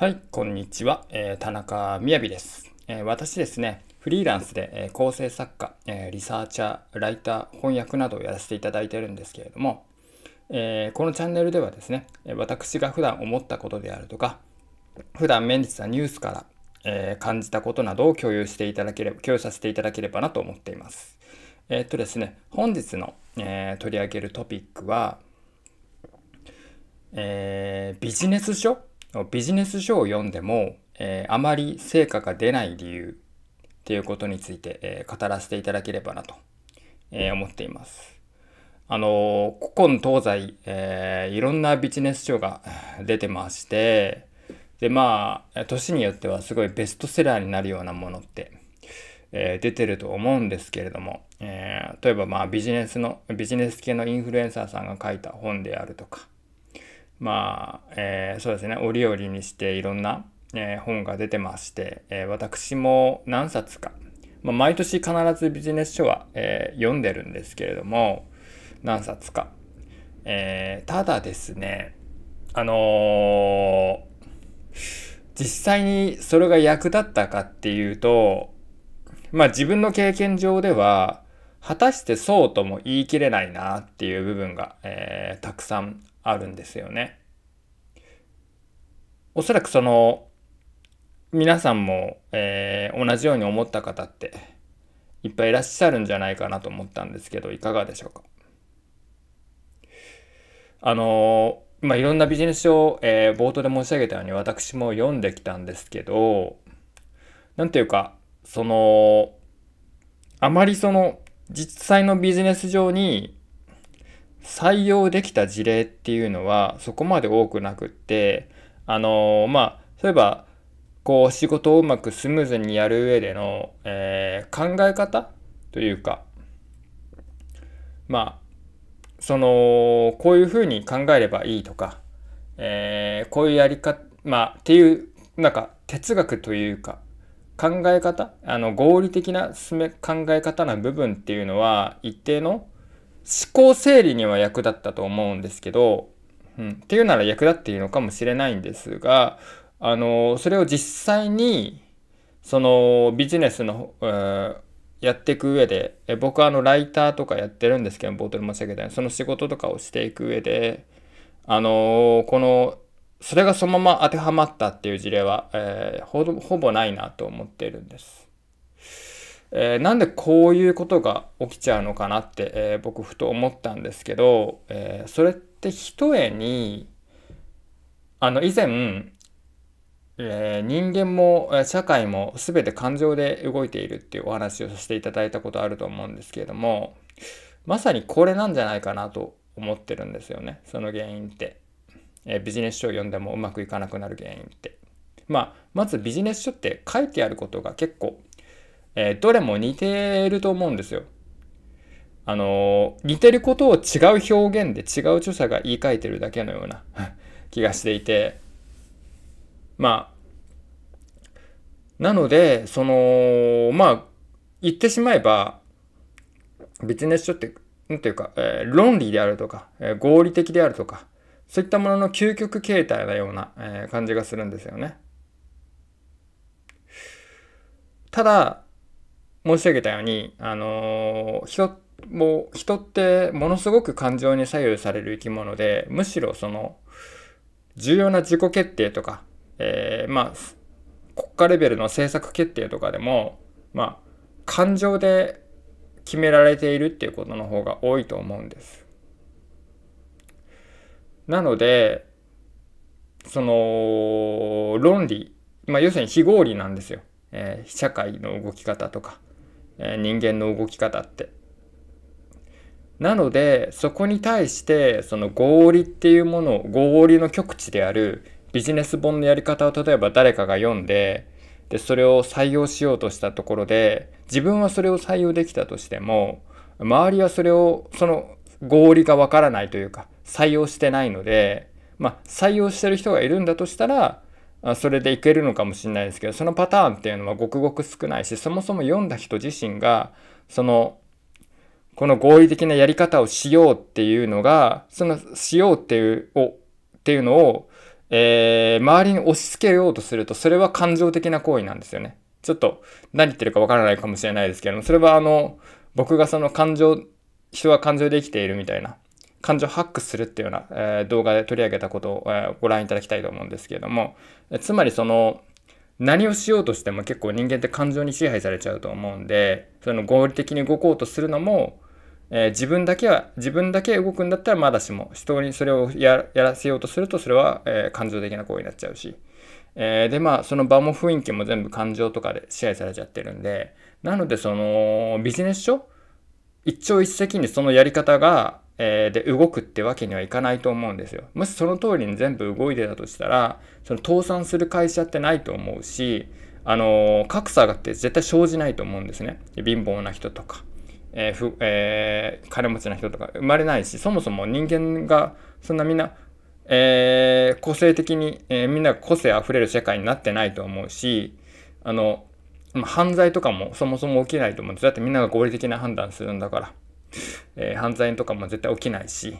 はい、こんにちは。えー、田中みやびです、えー、私ですね、フリーランスで、えー、構成作家、えリサーチャー、ライター、翻訳などをやらせていただいてるんですけれども、えこのチャンネルではですね、私が普段思ったことであるとか、普段目にしたニュースから、え感じたことなどを共有していただければ、共有させていただければなと思っています。えっとですね、本日の、え取り上げるトピックは、えビジネス書ビジネス書を読んでも、えー、あまり成果が出ない理由っていうことについて、えー、語らせていただければなと、えー、思っています。あの古今東西、えー、いろんなビジネス書が出てましてでまあ年によってはすごいベストセラーになるようなものって、えー、出てると思うんですけれども、えー、例えばまあビジネスのビジネス系のインフルエンサーさんが書いた本であるとかまあ、えー、そうですね、折々にしていろんな、えー、本が出てまして、えー、私も何冊か、まあ、毎年必ずビジネス書は、え読んでるんですけれども、何冊か。えただですね、あの実際にそれが役立ったかっていうと、まあ自分の経験上では、果たしてそうとも言い切れないなっていう部分が、えー、たくさんあるんですよね。おそらくその皆さんも、えー、同じように思った方っていっぱいいらっしゃるんじゃないかなと思ったんですけどいかがでしょうかあのー、まあ、いろんなビジネス書を、えー、冒頭で申し上げたように私も読んできたんですけど何ていうかそのあまりその実際のビジネス上に採用できた事例っていうのはそこまで多くなくってあのー、まあそういえばこう仕事をうまくスムーズにやる上での、えー、考え方というかまあそのこういうふうに考えればいいとか、えー、こういうやり方まあっていうなんか哲学というか考え方あの合理的な進め考え方な部分っていうのは一定の思考整理には役立ったと思うんですけど、うん、っていうなら役立っているのかもしれないんですが、あの、それを実際に、そのビジネスの、えー、やっていく上で、え僕はあのライターとかやってるんですけど、冒頭で申し上げたように、その仕事とかをしていく上で、あのー、この、それがそのまま当てはまったっていう事例は、えー、ほぼないなと思っているんです。えー、なんでこういうことが起きちゃうのかなって、えー、僕ふと思ったんですけど、えー、それってひとえにあの以前、え人間も社会も全て感情で動いているっていうお話をさせていただいたことあると思うんですけれどもまさにこれなんじゃないかなと思ってるんですよねその原因って、えビジネス書を読んでもうまくいかなくなる原因って。まあ、まずビジネス書って書いてあることが結構えー、どれも似てると思うんですよ。あのー、似てることを違う表現で違う著者が言い換えてるだけのような 気がしていて、まあ、なので、その、まあ、言ってしまえば、ビジネス書って、なんていうか、えー、論理であるとか、えー、合理的であるとか、そういったものの究極形態なような、えー、感じがするんですよね。ただ、申し上げたように、あのー、人もう人ってものすごく感情に左右される生き物でむしろその重要な自己決定とか、えー、まあ国家レベルの政策決定とかでもまあ感情で決められているっていうことの方が多いと思うんです。なのでその論理、まあ、要するに非合理なんですよ、えー、社会の動き方とか。え人間の動き方って。なのでそこに対してその合理っていうものを合理の極致であるビジネス本のやり方を例えば誰かが読んででそれを採用しようとしたところで自分はそれを採用できたとしても周りはそれをその合理がわからないというか採用してないので、まあ、採用してる人がいるんだとしたらそれでいけるのかもしれないですけどそのパターンっていうのはごくごく少ないしそもそも読んだ人自身がそのこの合理的なやり方をしようっていうのがそのしようっていうをっていうのを、えー、周りに押し付けようとするとそれは感情的な行為なんですよね。ちょっと何言ってるかわからないかもしれないですけどもそれはあの僕がその感情人は感情で生きているみたいな感情をハックするっていうような、え動画で取り上げたことを、えご覧いただきたいと思うんですけれども、つまりその、何をしようとしても結構人間って感情に支配されちゃうと思うんで、その合理的に動こうとするのも、えー、自分だけは、自分だけ動くんだったらまだしも、人にそれをやらせようとするとそれは、えー、感情的な行為になっちゃうし、えー、でまあその場も雰囲気も全部感情とかで支配されちゃってるんで、なのでそのビジネス書一朝一夕にそのやり方がえで動くってわけにはいかないと思うんですよ。もしその通りに全部動いてたとしたらその倒産する会社ってないと思うし、あの格差がって絶対生じないと思うんですね。貧乏な人とか、えー、ふえー、金持ちな人とか生まれないしそもそも人間がそんなみんな、えー、個性的に、えみんな個性あふれる世界になってないと思うしあの犯罪とかもそもそも起きないと思うんですだってみんなが合理的な判断するんだから。えー、犯罪とかも絶対起きないし、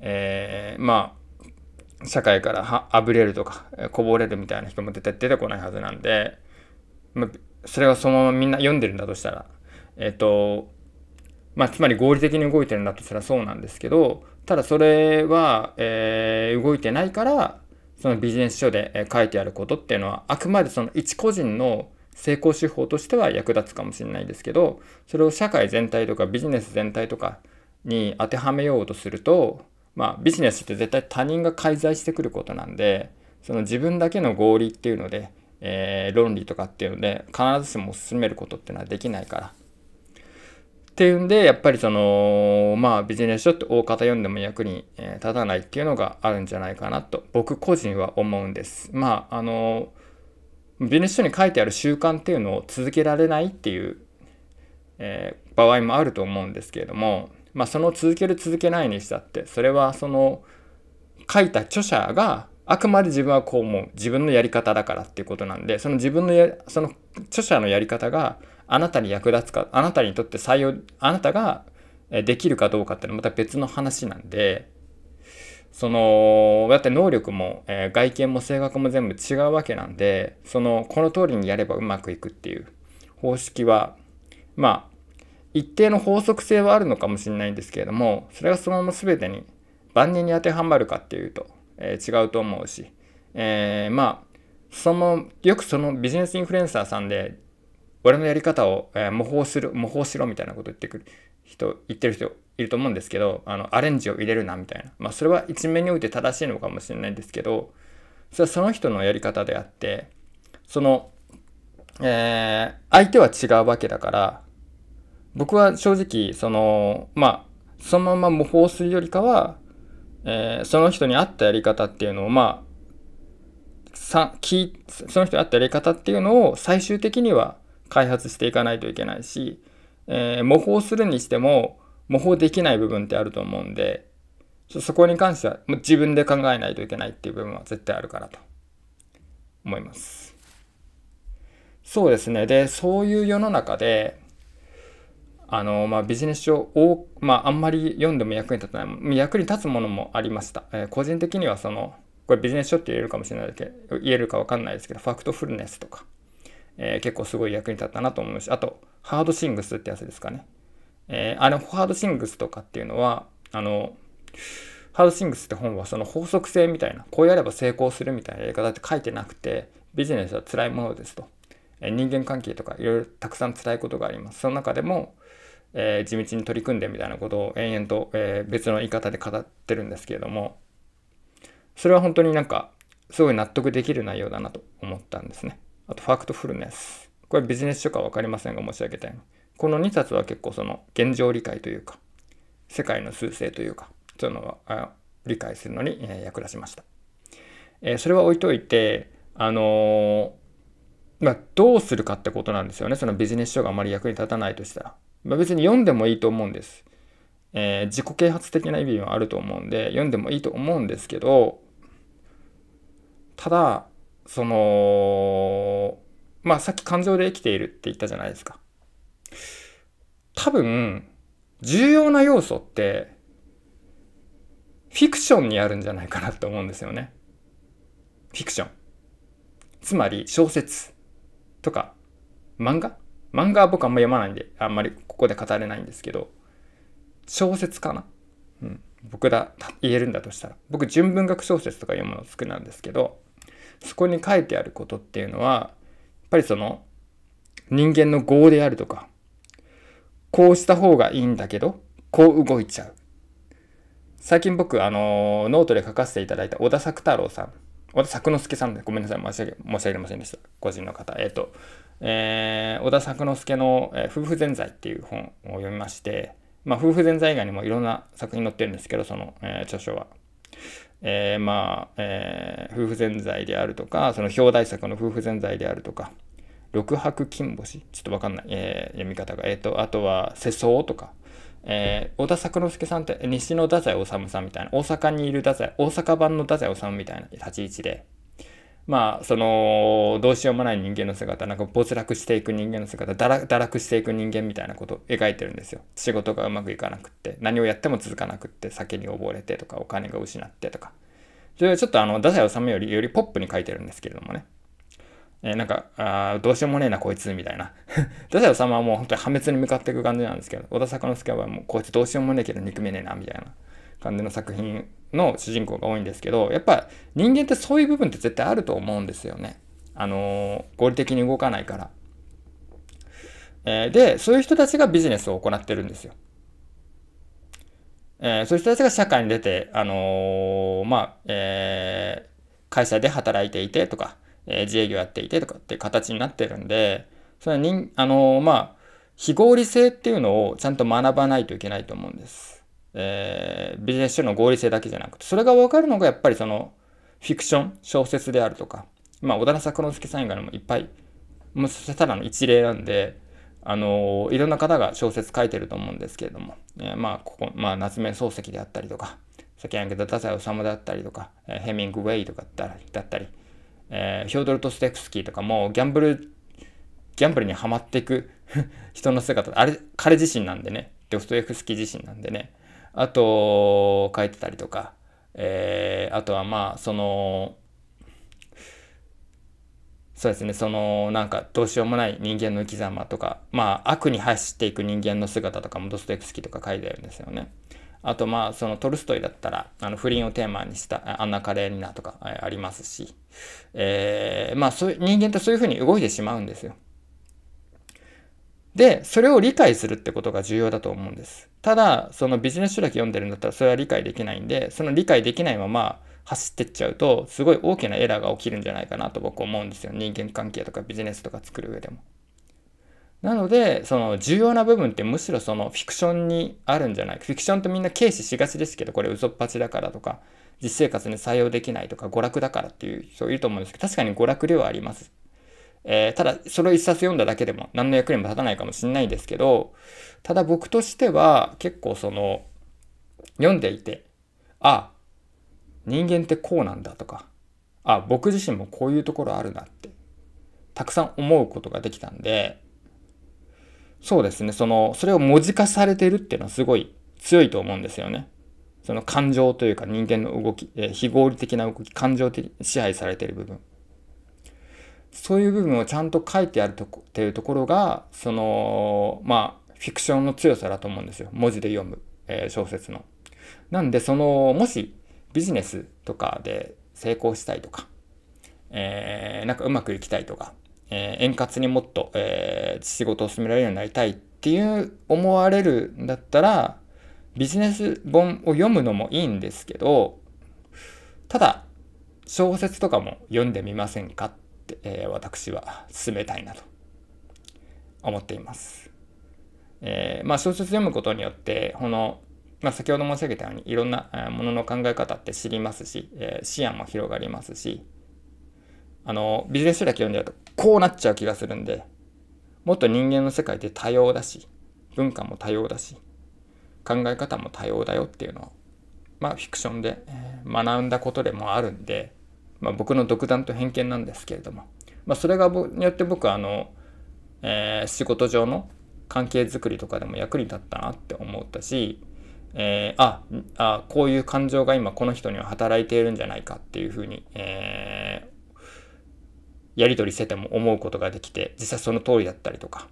えー、まあ、社会からあぶれるとか、えー、こぼれるみたいな人も絶対出てこないはずなんで、まそれがそのままみんな読んでるんだとしたら、えっ、ー、と、まあ、つまり合理的に動いてるんだとしたらそうなんですけど、ただそれは、えー、動いてないから、そのビジネス書で書いてあることっていうのは、あくまでその一個人の成功手法としては役立つかもしれないですけどそれを社会全体とかビジネス全体とかに当てはめようとすると、まあ、ビジネスって絶対他人が介在してくることなんでその自分だけの合理っていうので、えー、論理とかっていうので必ずしも進めることっていうのはできないから。っていうんでやっぱりそのまあビジネス書って大方読んでも役に立たないっていうのがあるんじゃないかなと僕個人は思うんです。まああのービジネス書に書いてある習慣っていうのを続けられないっていう、えー、場合もあると思うんですけれども、まあ、その続ける続けないにしたってそれはその書いた著者があくまで自分はこう思う自分のやり方だからっていうことなんでその自分のやその著者のやり方があなたに役立つかあなたにとって採用あなたができるかどうかっていうのはまた別の話なんでそのだって能力も、えー、外見も性格も全部違うわけなんでそのこの通りにやればうまくいくっていう方式はまあ一定の法則性はあるのかもしれないんですけれどもそれがそのまま全てに万人に当てはまるかっていうと、えー、違うと思うし、えー、まあそのよくそのビジネスインフルエンサーさんで俺のやり方を、え模倣する模倣しろみたいなこと言ってくる人言ってる人いると思うんですけど、あの、アレンジを入れるなみたいな。まあ、それは一面において正しいのかもしれないんですけど、それはその人のやり方であって、その、えー、相手は違うわけだから、僕は正直、その、まあ、そのまま模倣するよりかは、えー、その人に合ったやり方っていうのを、まあ、さ聞その人に合ったやり方っていうのを最終的には開発していかないといけないし、えー、模倣するにしても模倣できない部分ってあると思うんで、そこに関しては自分で考えないといけないっていう部分は絶対あるかなと思います。そうですね。で、そういう世の中で、あの、まあ、ビジネス書を、まあ、あんまり読んでも役に立たない、役に立つものもありました。えー、個人的にはその、これビジネス書って言えるかもしれないけど、言えるかわかんないですけど、ファクトフルネスとか、えー、結構すごい役に立ったなと思うし、あと、ハードシングスってやつですかね。えー、あの、ハードシングスとかっていうのは、あの、ハードシングスって本はその法則性みたいな、こうやれば成功するみたいなやり方って書いてなくて、ビジネスは辛いものですと。えー、人間関係とかいろいろたくさん辛いことがあります。その中でも、えー、地道に取り組んでみたいなことを延々と、えー、別の言い方で語ってるんですけれども、それは本当になんか、すごい納得できる内容だなと思ったんですね。あと、ファクトフルネス。これビジネス書か分かりませんが申し上げたいのこの2冊は結構その現状理解というか、世界の趨勢というか、そういうのは理解するのに役立ちました。えそれは置いといて、あのまあ、どうするかってことなんですよね。そのビジネス書があまり役に立たないとしたら。まあ、別に読んでもいいと思うんです。えー、自己啓発的な意味はあると思うんで、読んでもいいと思うんですけど、ただ、その、まあさっき感情で生きているって言ったじゃないですか。多分、重要な要素って、フィクションにあるんじゃないかなと思うんですよね。フィクション。つまり小説とか漫画漫画は僕あんま読まないんで、あんまりここで語れないんですけど、小説かなうん。僕だ、言えるんだとしたら。僕、純文学小説とか読むの好きなんですけど、そこに書いてあることっていうのは、ぱりその人間の業であるとか、こうした方がいいんだけど、こう動いちゃう。最近僕、あの、ノートで書かせていただいた小田作太郎さん。小田作之助さんで、ごめんなさい。申し訳、申し訳ませんでした。個人の方。えっ、ー、と、えー、小田作之助の、えー、夫婦全財っていう本を読みまして、まあ、夫婦全財以外にもいろんな作品載ってるんですけど、その、えー、著書は。えー、まあ、えー、夫婦ぜんざいであるとか、その表題作の夫婦ぜんざいであるとか、六白金星、ちょっとわかんない、えー、読み方が。えっ、ー、と、あとは、世相とか、えー、小田作之助さんって西の太宰治さんみたいな、大阪にいる太宰、大阪版の太宰治みたいな立ち位置で、まあそのどうしようもない人間の姿なんか没落していく人間の姿堕落していく人間みたいなことを描いてるんですよ仕事がうまくいかなくって何をやっても続かなくって酒に溺れてとかお金が失ってとかそれはちょっとあの太宰治よりよりポップに書いてるんですけれどもねえなんかあどうしようもねえなこいつみたいな太宰治はもう本当に破滅に向かっていく感じなんですけど小田坂之助はもうこいつどうしようもねえけど憎めねえなみたいな感じの作品の主人公が多いんですけど、やっぱ人間ってそういう部分って絶対あると思うんですよね。あのー、合理的に動かないから。えー、で、そういう人たちがビジネスを行ってるんですよ。えー、そういう人たちが社会に出て、あのまあ、え会社で働いていてとか、え自営業やっていてとかっていう形になってるんで、それは人、あのまあ、非合理性っていうのをちゃんと学ばないといけないと思うんです。えー、ビジネス書の合理性だけじゃなくて、それがわかるのがやっぱりその、フィクション、小説であるとか、まあ、小田作之助さん以外にもいっぱい、もうただの一例なんで、あのー、いろんな方が小説書いてると思うんですけれども、えー、まあ、ここ、まあ、夏目漱石であったりとか、先に挙げた太宰治であったりとか、えー、ヘミングウェイとかだったり、えー、ヒョードル・トステクスキーとかもギャンブル、ギャンブルにはまっていく人の姿、あれ、彼自身なんでね、ドストエフスキー自身なんでね、あと、書いてたりとか、えー、あとはまあ、その、そうですね、その、なんか、どうしようもない人間の生き様とか、まあ、悪に走っていく人間の姿とかもドストエフスキーとか書いてあるんですよね。あと、まあ、そのトルストイだったら、あの不倫をテーマにした「アンナ・カレーニナ」とかありますし、えー、まあそういう、人間ってそういうふうに動いてしまうんですよ。で、それを理解するってことが重要だと思うんです。ただ、そのビジネス書だけ読んでるんだったらそれは理解できないんで、その理解できないまま走ってっちゃうと、すごい大きなエラーが起きるんじゃないかなと僕思うんですよ。人間関係とかビジネスとか作る上でも。なので、その重要な部分ってむしろそのフィクションにあるんじゃないフィクションってみんな軽視しがちですけど、これ嘘っぱちだからとか、実生活に採用できないとか、娯楽だからっていう人いると思うんですけど、確かに娯楽ではあります。えー、ただ、それを一冊読んだだけでも何の役にも立たないかもしれないですけど、ただ僕としては結構その、読んでいて、あ、人間ってこうなんだとか、あ、僕自身もこういうところあるなって、たくさん思うことができたんで、そうですね、その、それを文字化されてるっていうのはすごい強いと思うんですよね。その感情というか人間の動き、えー、非合理的な動き、感情的に支配されてる部分。そういう部分をちゃんと書いてあるとこっていうところが、その、まあ、フィクションの強さだと思うんですよ。文字で読む、えー、小説の。なんで、その、もしビジネスとかで成功したいとか、えー、なんかうまくいきたいとか、えー、円滑にもっと、えー、仕事を進められるようになりたいっていう思われるんだったら、ビジネス本を読むのもいいんですけど、ただ、小説とかも読んでみませんかって、えー、私は進めたいなと思っています。えー、まあ、小説読むことによってこの、まあ、先ほど申し上げたようにいろんなものの考え方って知りますし、えー、視野も広がりますしあのビジネス書だけ読んでるとこうなっちゃう気がするんでもっと人間の世界って多様だし文化も多様だし考え方も多様だよっていうのを、まあ、フィクションで学んだことでもあるんで。まあ、僕の独断と偏見なんですけれども、まあ、それがによって僕はあの、えー、仕事上の関係づくりとかでも役に立ったなって思ったし、えー、ああこういう感情が今この人には働いているんじゃないかっていうふうに、えー、やり取りしてても思うことができて実際その通りだったりとか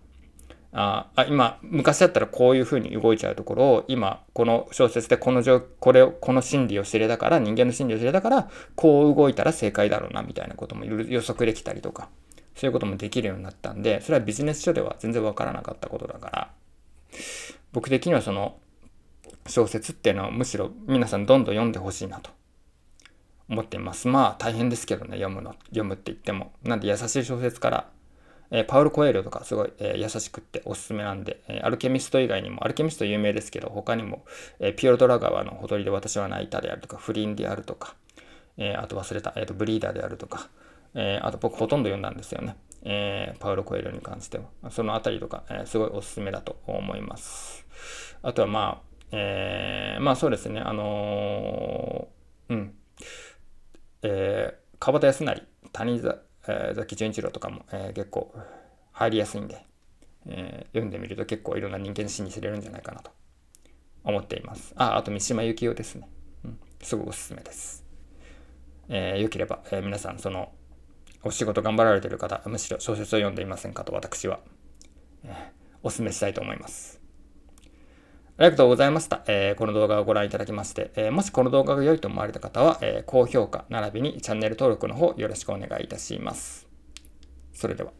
ああ今昔だったらこういうふうに動いちゃうところを今この小説でこの状これをこの心理を知れたから人間の心理を知れたからこう動いたら正解だろうなみたいなことも予測できたりとかそういうこともできるようになったんでそれはビジネス書では全然わからなかったことだから僕的にはその小説っていうのはむしろ皆さんどんどん読んでほしいなと思っていますまあ大変ですけどね読むの読むって言ってもなんで優しい小説からえパウル・コエリョとかすごい、え優しくっておすすめなんで、えアルケミスト以外にも、アルケミスト有名ですけど、他にも、えピオルドラ川のほとりで私は泣いたであるとか、不倫であるとか、えあと忘れた、えー、とブリーダーであるとか、えあと僕ほとんど読んだんですよね。えパウロ・コエリョに関しては。そのあたりとか、えすごいおすすめだと思います。あとはまあ、えー、まあそうですね、あのー、うん。えー、川端康成、谷沢、えー、ザキ純一郎とかも、えー、結構入りやすいんで、えー、読んでみると結構いろんな人間史に知れるんじゃないかなと思っています。あ、あと三島由紀夫ですね。うん、すごくおすすめです。えー、よければ、えー、皆さんそのお仕事頑張られてる方、むしろ小説を読んでいませんかと私は、えー、お勧めしたいと思います。ありがとうございました。えー、この動画をご覧いただきまして、えー、もしこの動画が良いと思われた方は、えー、高評価並びにチャンネル登録の方よろしくお願いいたします。それでは。